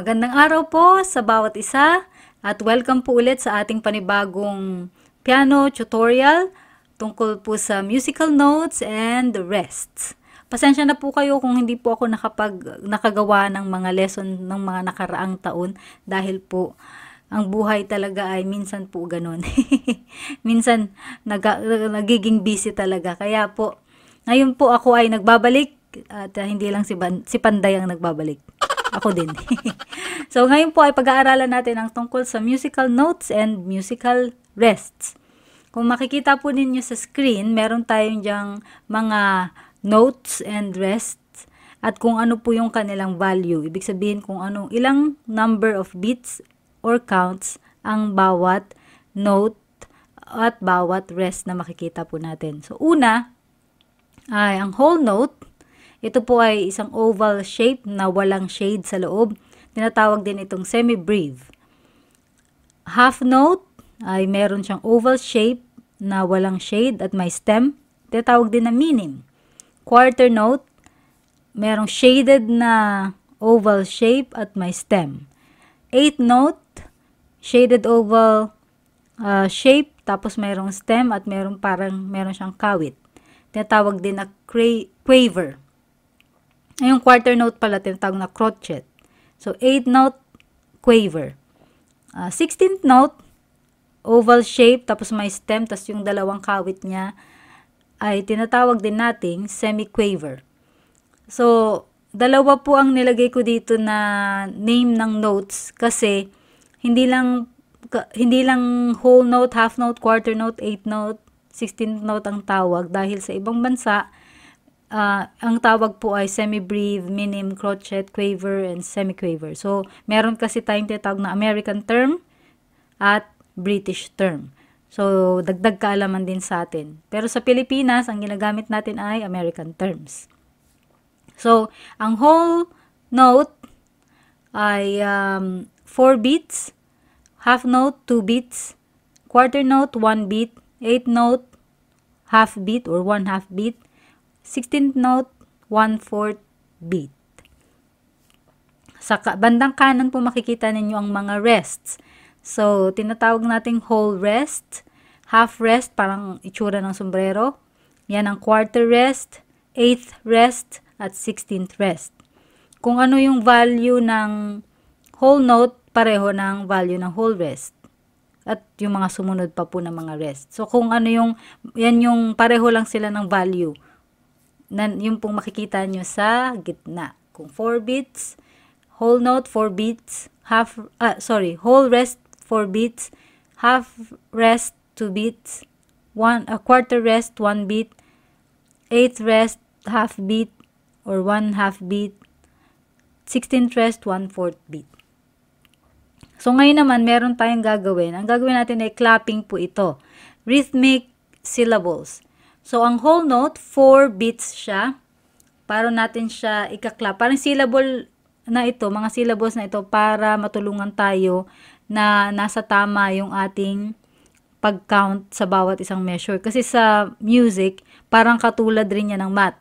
Magandang araw po sa bawat isa at welcome po ulit sa ating panibagong piano tutorial tungkol po sa musical notes and the rest. Pasensya na po kayo kung hindi po ako nakapag, nakagawa ng mga lesson ng mga nakaraang taon dahil po ang buhay talaga ay minsan po ganun. minsan nag, nagiging busy talaga. Kaya po, ngayon po ako ay nagbabalik at hindi lang si, Ban, si Panday ang nagbabalik. Ako din. so, ngayon po ay pag-aaralan natin ang tungkol sa musical notes and musical rests. Kung makikita po ninyo sa screen, meron tayong diyang mga notes and rests at kung ano po yung kanilang value. Ibig sabihin kung anong ilang number of beats or counts ang bawat note at bawat rest na makikita po natin. So, una, ay ang whole note ito po ay isang oval shape na walang shade sa loob. Tinatawag din itong semi-breve. Half note ay meron siyang oval shape na walang shade at may stem. Tinatawag din na minim. Quarter note, merong shaded na oval shape at may stem. Eighth note, shaded oval uh, shape, tapos merong stem at merong parang meron siyang kawit. Tinatawag din na quaver. Yung quarter note pala tinatawag na crotchet. So, 8th note, quaver. Uh, ah, 16th note, oval shape, tapos may stem, tapos yung dalawang kawit niya ay tinatawag din nating semi-quaver. So, dalawa po ang nilagay ko dito na name ng notes kasi hindi lang hindi lang whole note, half note, quarter note, eighth note, 16th note ang tawag dahil sa ibang bansa uh, ang tawag po ay semi breathe minim, crochet, quaver, and semi-quaver. So, meron kasi tayong tinatawag na American term at British term. So, dagdag kaalaman din sa atin. Pero sa Pilipinas, ang ginagamit natin ay American terms. So, ang whole note ay um, 4 beats, half note 2 beats, quarter note 1 beat, eighth note half beat or 1 half beat, 16th note, 1/4 beat. Sa bandang kanan po makikita ninyo ang mga rests. So, tinatawag nating whole rest, half rest, parang itsura ng sombrero. Yan ang quarter rest, eighth rest, at 16th rest. Kung ano yung value ng whole note, pareho ng value ng whole rest at yung mga sumunod pa po ng mga rest. So kung ano yung yan yung pareho lang sila ng value na, yung pong makikita nyo sa gitna. Kung 4 beats, whole note 4 beats, half, ah, sorry, whole rest 4 beats, half rest 2 beats, one, a quarter rest 1 beat, eighth rest half beat, or one half beat, 16th rest 1 fourth beat. So, ngayon naman, meron tayong gagawin. Ang gagawin natin ay clapping po ito. Rhythmic syllables. So, ang whole note, 4 beats siya. Para natin siya ikaklap. Parang syllable na ito, mga syllables na ito para matulungan tayo na nasa tama yung ating pag-count sa bawat isang measure. Kasi sa music, parang katulad rin yan ng math.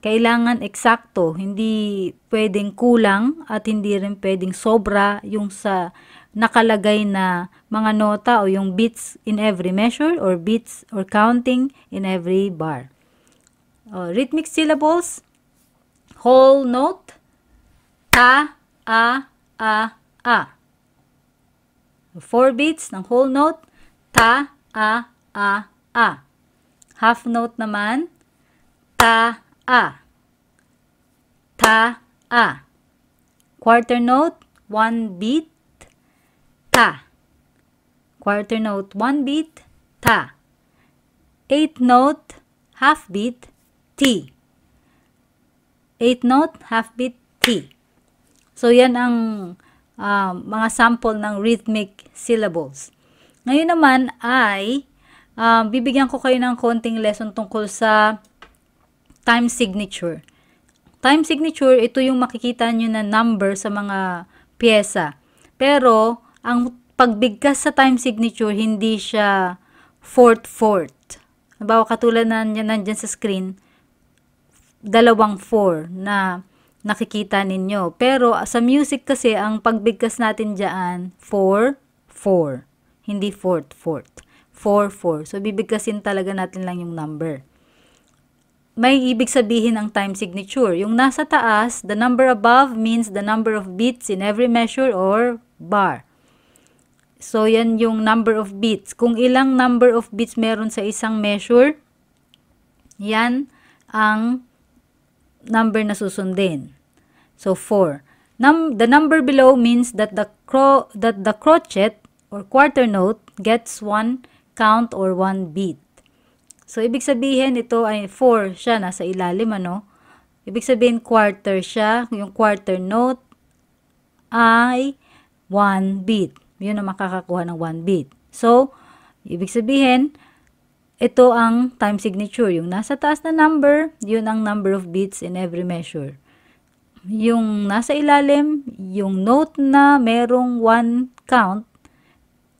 Kailangan eksakto, hindi pwedeng kulang at hindi rin pwedeng sobra yung sa nakalagay na mga nota o yung beats in every measure or beats or counting in every bar. O, oh, rhythmic syllables, whole note, ta, a, a, a. Four beats ng whole note, ta, a, a, a. Half note naman, ta, a. Ta, a. Quarter note, one beat, ta. Quarter note, one beat, ta. Eighth note, half beat, T. Eighth note, half beat, T. So, yan ang uh, mga sample ng rhythmic syllables. Ngayon naman ay uh, bibigyan ko kayo ng konting lesson tungkol sa time signature. Time signature, ito yung makikita nyo na number sa mga pyesa. Pero, ang pagbigkas sa time signature, hindi siya fourth-fourth. Halimbawa, katulad na nandyan sa screen, dalawang four na nakikita ninyo. Pero sa music kasi, ang pagbigkas natin dyan, four, four. Hindi fourth, fourth. Four, four. So, bibigkasin talaga natin lang yung number may ibig sabihin ang time signature. Yung nasa taas, the number above means the number of beats in every measure or bar. So, yan yung number of beats. Kung ilang number of beats meron sa isang measure, yan ang number na susundin. So, 4. Num the number below means that the, cro that the crochet or quarter note gets one count or one beat. So, ibig sabihin ito ay 4 siya, nasa ilalim ano. Ibig sabihin quarter siya, yung quarter note ay one beat. Yun ang makakakuha ng 1 beat. So, ibig sabihin, ito ang time signature. Yung nasa taas na number, yun ang number of beats in every measure. Yung nasa ilalim, yung note na merong 1 count,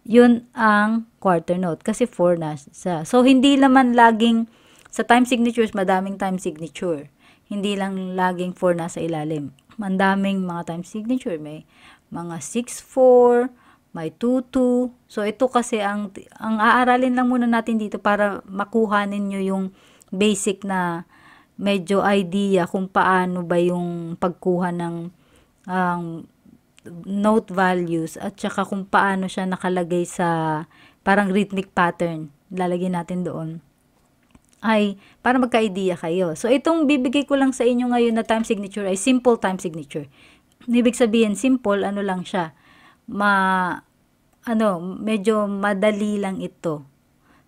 yun ang quarter note kasi 4 na sa. So, hindi naman laging sa time signatures, madaming time signature. Hindi lang laging 4 na sa ilalim. Mandaming mga time signature. May mga 6-4, may tutu. So, ito kasi ang, ang aaralin lang muna natin dito para makuha ninyo yung basic na medyo idea kung paano ba yung pagkuha ng um, note values at saka kung paano siya nakalagay sa parang rhythmic pattern. Lalagyan natin doon ay para magka-idea kayo. So, itong bibigay ko lang sa inyo ngayon na time signature ay simple time signature. Ibig sabihin, simple, ano lang siya ma ano, medyo madali lang ito.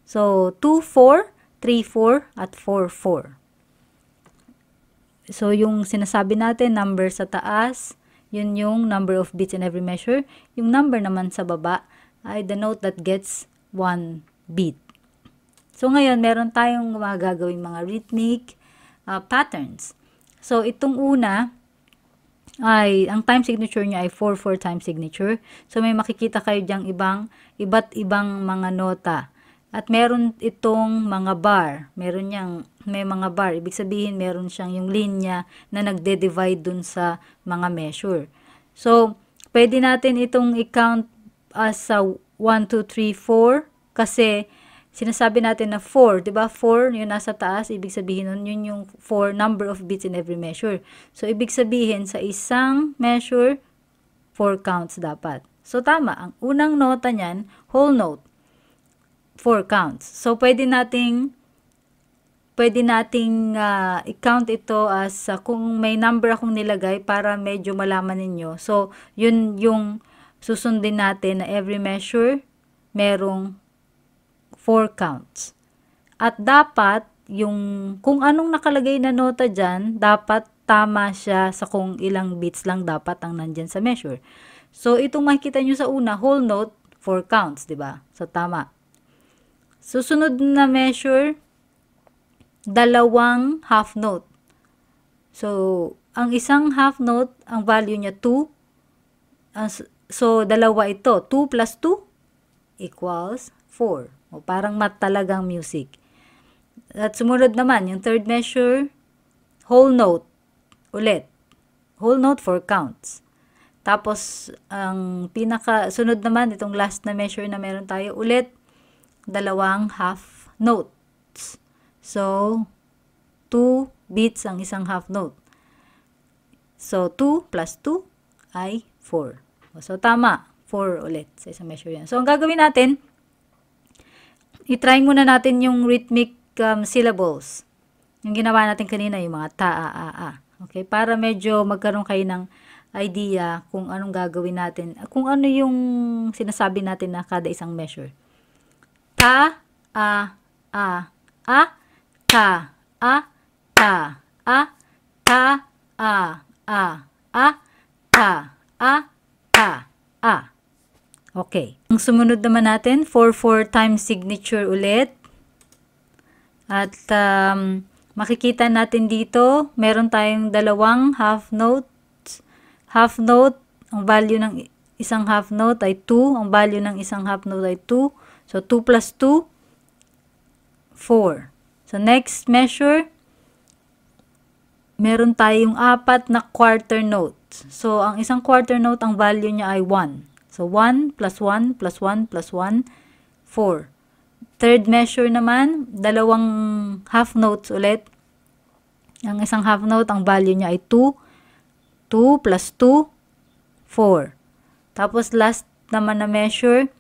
So 2 4, 3 4 at 4 4. So yung sinasabi natin number sa taas, yun yung number of beats in every measure. Yung number naman sa baba ay the note that gets 1 beat. So ngayon, meron tayong mga gagawing mga rhythmic uh, patterns. So itong una, ay ang time signature niya ay 4-4 time signature. So may makikita kayo diyang ibang iba't ibang mga nota. At meron itong mga bar. Meron niyang may mga bar. Ibig sabihin meron siyang yung linya na nagde-divide dun sa mga measure. So pwede natin itong i-count as sa 1 2 3 4 kasi sinasabi natin na 4, 'di ba? 4 yung nasa taas, ibig sabihin nun yun yung 4 number of beats in every measure. So ibig sabihin sa isang measure 4 counts dapat. So tama, ang unang nota niyan, whole note. 4 counts. So pwede nating pwede nating uh, i-count ito as uh, kung may number akong nilagay para medyo malaman ninyo. So yun yung susundin natin na every measure merong four counts. At dapat, yung kung anong nakalagay na nota dyan, dapat tama siya sa kung ilang beats lang dapat ang nandyan sa measure. So, itong makikita nyo sa una, whole note, four counts, di ba? So, tama. Susunod na measure, dalawang half note. So, ang isang half note, ang value niya 2. So, dalawa ito. 2 plus 2 equals 4. O, parang mat talagang music. At sumunod naman, yung third measure, whole note. Ulit. Whole note for counts. Tapos, ang pinaka, sunod naman, itong last na measure na meron tayo, ulit, dalawang half notes. So, 2 beats ang isang half note. So, 2 plus 2 ay 4. So, tama. 4 ulit sa isang measure yan. So, ang gagawin natin, i-try muna natin yung rhythmic um, syllables. Yung ginawa natin kanina, yung mga ta, a, a, a. Okay, para medyo magkaroon kayo ng idea kung anong gagawin natin, kung ano yung sinasabi natin na kada isang measure. Ta, a, a, a, ta, a, ta, a, ta, a, a, a, ta, a, ta, a. Okay. Ang sumunod naman natin, 4-4 times signature ulit. At um, makikita natin dito, meron tayong dalawang half note. Half note, ang value ng isang half note ay 2. Ang value ng isang half note ay 2. So, 2 plus 2, 4. So, next measure, meron tayong apat na quarter note. So, ang isang quarter note, ang value niya ay 1. So, 1 plus 1 plus 1 plus 1, 4. Third measure naman, dalawang half notes ulit. Ang isang half note, ang value niya ay 2. 2 plus 2, 4. Tapos last naman na measure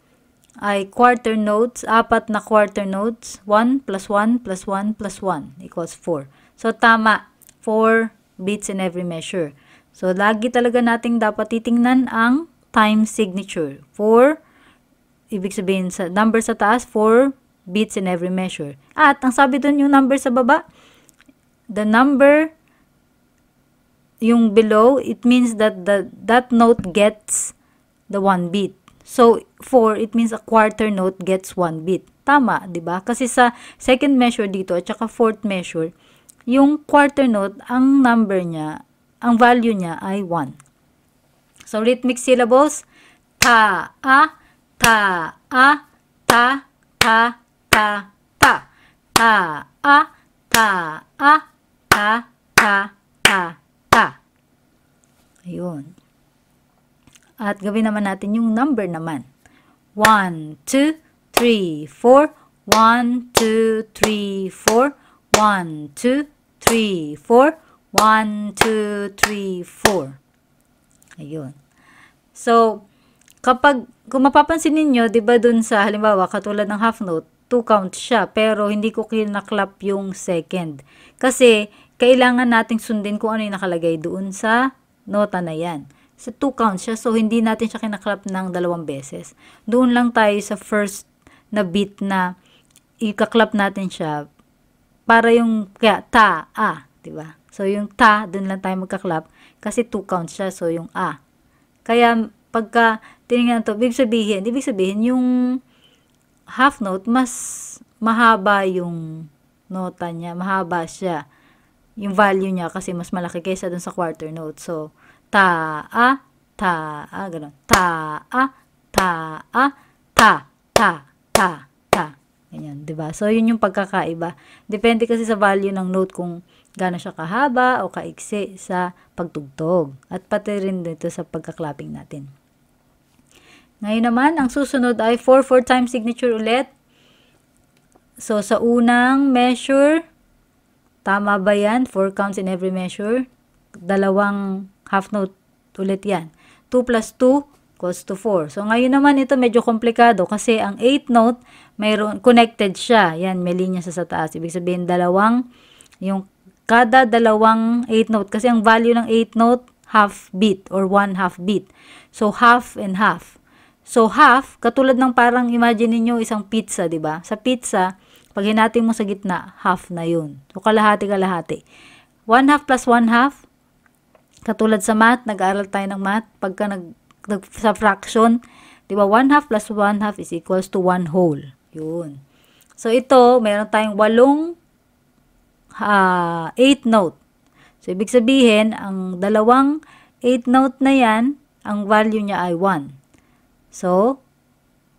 ay quarter notes, apat na quarter notes, 1 plus 1 plus 1 plus 1 equals 4. So tama, 4 beats in every measure. So lagi talaga nating dapat titingnan ang time signature. 4, ibig sabihin sa number sa taas, 4 beats in every measure. At ang sabi doon yung number sa baba, the number yung below, it means that the that note gets the one beat. So 4, it means a quarter note gets one beat. Tama, 'di ba? Kasi sa second measure dito at saka fourth measure, yung quarter note, ang number niya, ang value niya ay 1. So, rhythmic syllables. Ta, a, ta, a, ta, ta, ta, ta. Ta, a, ta, a, ta, ta, ta, ta. Ayun. At gawin naman natin yung number naman. 1, 2, 3, 4. 1, 2, 3, 4. 1, 2, 3, 4. 1, 2, 3, 4. Ayun. So, kapag, kung mapapansin ninyo, di ba dun sa, halimbawa, katulad ng half note, two count siya, pero hindi ko kinaklap yung second. Kasi, kailangan nating sundin kung ano yung nakalagay doon sa nota na yan. Sa so, two count siya, so hindi natin siya kinaklap ng dalawang beses. Doon lang tayo sa first na beat na ikaklap natin siya para yung kaya ta a, ah, 'di ba? So yung ta doon lang tayo magkaklap kasi two count siya so yung a. Ah. Kaya pagka tiningnan to, ibig sabihin, ibig sabihin yung half note mas mahaba yung nota niya, mahaba siya. Yung value niya kasi mas malaki kaysa dun sa quarter note. So, ta a ta a ganun. Ta a ta a ta ta ta ta. Ganyan, 'di ba? So, yun yung pagkakaiba. Depende kasi sa value ng note kung gana siya kahaba o kaiksi sa pagtugtog at pati rin dito sa pagka natin. Ngayon naman, ang susunod ay 4-4 time signature ulit. So, sa unang measure, tama ba yan? 4 counts in every measure. Dalawang half note ulit yan. 2 plus 2 equals to 4. So, ngayon naman ito medyo komplikado kasi ang 8 note, mayroon, connected siya. Yan, may linya sa sa taas. Ibig sabihin, dalawang, yung kada dalawang 8 note. Kasi ang value ng 8 note, half beat or one half beat. So, half and half. So, half, katulad ng parang imagine niyo isang pizza, di ba? Sa pizza, pag hinati mo sa gitna, half na yun. So, kalahati-kalahati. One half plus one half, katulad sa math, nag-aaral tayo ng math, pagka nag, nag sa fraction, di ba, one half plus one half is equals to one whole. Yun. So, ito, meron tayong walong uh, eighth note. So, ibig sabihin, ang dalawang eighth note na yan, ang value niya ay 1. So,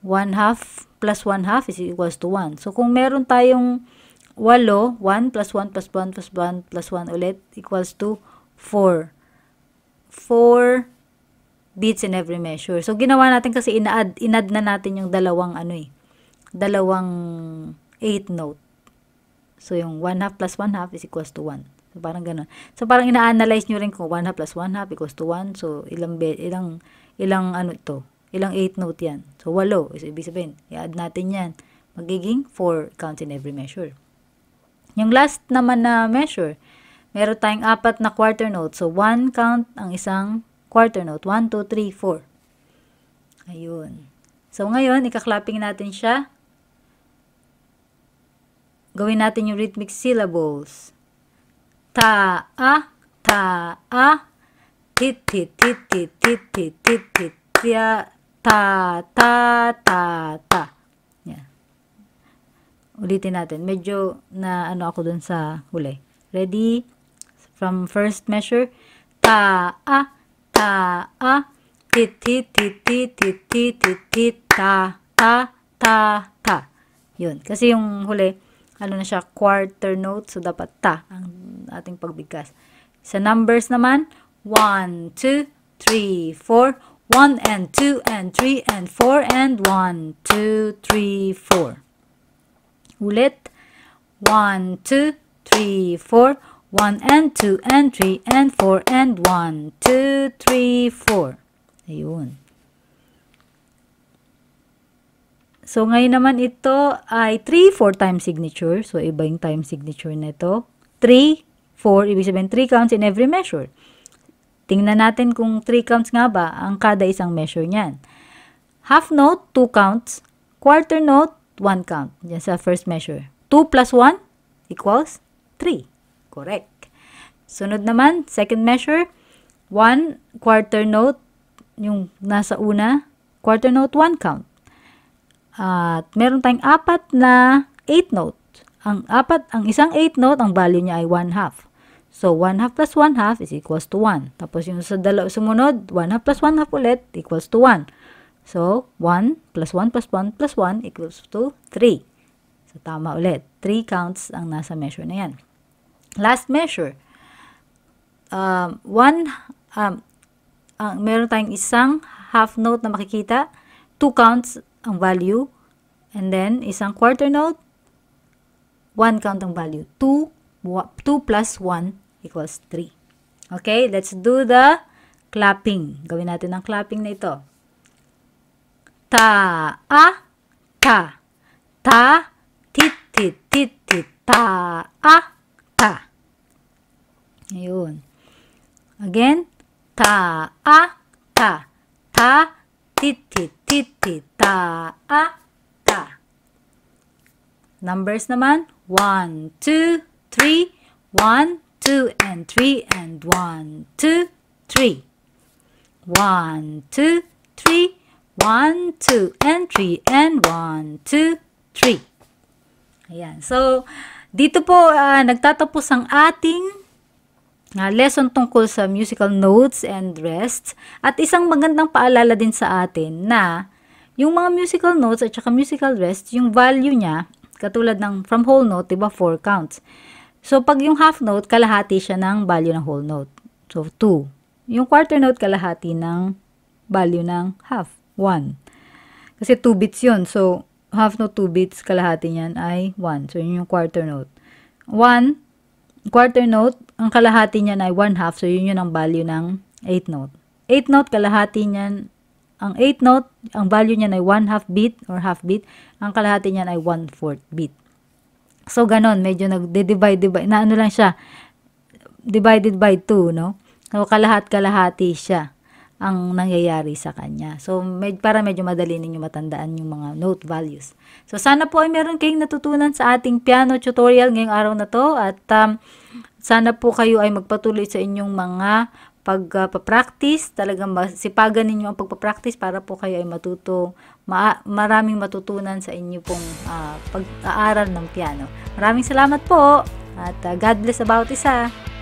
1 half plus 1 half is equals to 1. So, kung meron tayong 8, 1 plus 1 plus 1 plus 1 plus 1 ulit equals to 4. 4 beats in every measure. So, ginawa natin kasi inaad, inad na natin yung dalawang ano eh, dalawang eighth note. So, yung 1 half plus 1 half is equals to 1. So, parang ganun. So, parang ina-analyze nyo rin kung 1 half plus 1 half equals to 1. So, ilang, ilang, ilang ano ito? Ilang 8 note yan. So, 8. So, ibig sabihin, i-add natin yan. Magiging 4 counts in every measure. Yung last naman na measure, meron tayong apat na quarter note. So, 1 count ang isang quarter note. 1, 2, 3, 4. Ayun. So, ngayon, ikaklapping natin siya Gawin natin yung rhythmic syllables. Ta-a, ta-a, tit-tit-tit-tit-tit-tit-tit-tit-tia, ta-ta-ta-ta. Yan. Ulitin natin. Medyo na ano ako dun sa huli. Ready? From first measure. Ta-a, ta-a, tit-tit-tit-tit-tit-tit-tit-ta, ta-ta-ta. Yun. Kasi yung huli, ano na siya, quarter note. So, dapat ta ang ating pagbigkas. Sa numbers naman, 1, 2, 3, 4. 1 and 2 and 3 and 4 and 1, 2, 3, 4. Ulit. 1, 2, 3, 4. 1 and 2 and 3 and 4 and 1, 2, 3, 4. Ayun. So, ngayon naman ito ay 3, 4 time signature. So, iba yung time signature na ito. 3, 4, ibig sabihin 3 counts in every measure. Tingnan natin kung 3 counts nga ba ang kada isang measure niyan. Half note, 2 counts. Quarter note, 1 count. Diyan sa first measure. 2 plus 1 equals 3. Correct. Sunod naman, second measure, 1 quarter note, yung nasa una, quarter note 1 count. At meron tayong apat na 8 note. Ang apat, ang isang 8 note, ang value niya ay 1 half. So, 1 half plus 1 half is equals to 1. Tapos yung sa dalaw sumunod, 1 half plus 1 half ulit equals to 1. So, 1 plus 1 plus 1 plus 1 equals to 3. So, tama ulit. 3 counts ang nasa measure na yan. Last measure. Um, one, um, uh, meron tayong isang half note na makikita. 2 counts ang value. And then, isang quarter note, 1 count ang value. 2, 2 plus 1 equals 3. Okay, let's do the clapping. Gawin natin ang clapping na ito. Ta, a, ta. Ta, tit, tit, tit, tit. Ta, a, ta. Ayun. Again, ta, a, ta. Ta, tit, tit, tit, tit ta, a, ta. Numbers naman, 1, 2, 3, 1, 2, and 3, and 1, 2, 3. 1, 2, 3, 1, 2, and 3, and 1, 2, 3. Ayan. So, dito po uh, nagtatapos ang ating uh, lesson tungkol sa musical notes and rest. At isang magandang paalala din sa atin na yung mga musical notes at saka musical rest, yung value niya, katulad ng from whole note, di ba, 4 counts. So, pag yung half note, kalahati siya ng value ng whole note. So, 2. Yung quarter note, kalahati ng value ng half, 1. Kasi 2 beats yun. So, half note, 2 beats, kalahati niyan ay 1. So, yun yung quarter note. 1, quarter note, ang kalahati niyan ay 1 half. So, yun yun ang value ng eighth note. Eighth note, kalahati niyan ang eighth note, ang value niyan ay 1 half beat or half beat. Ang kalahati niyan ay 1 fourth beat. So, ganon. Medyo nagde-divide, divide. Na ano lang siya. Divided by 2, no? So, kalahat-kalahati siya ang nangyayari sa kanya. So, med, para medyo madali ninyo matandaan yung mga note values. So, sana po ay meron kayong natutunan sa ating piano tutorial ngayong araw na to at um, sana po kayo ay magpatuloy sa inyong mga pagpapractice, uh, talagang sipagan ninyo ang pagpa-practice para po kayo ay matuto, ma maraming matutunan sa inyo pong uh, pag-aaral ng piano. Maraming salamat po at uh, God bless about isa.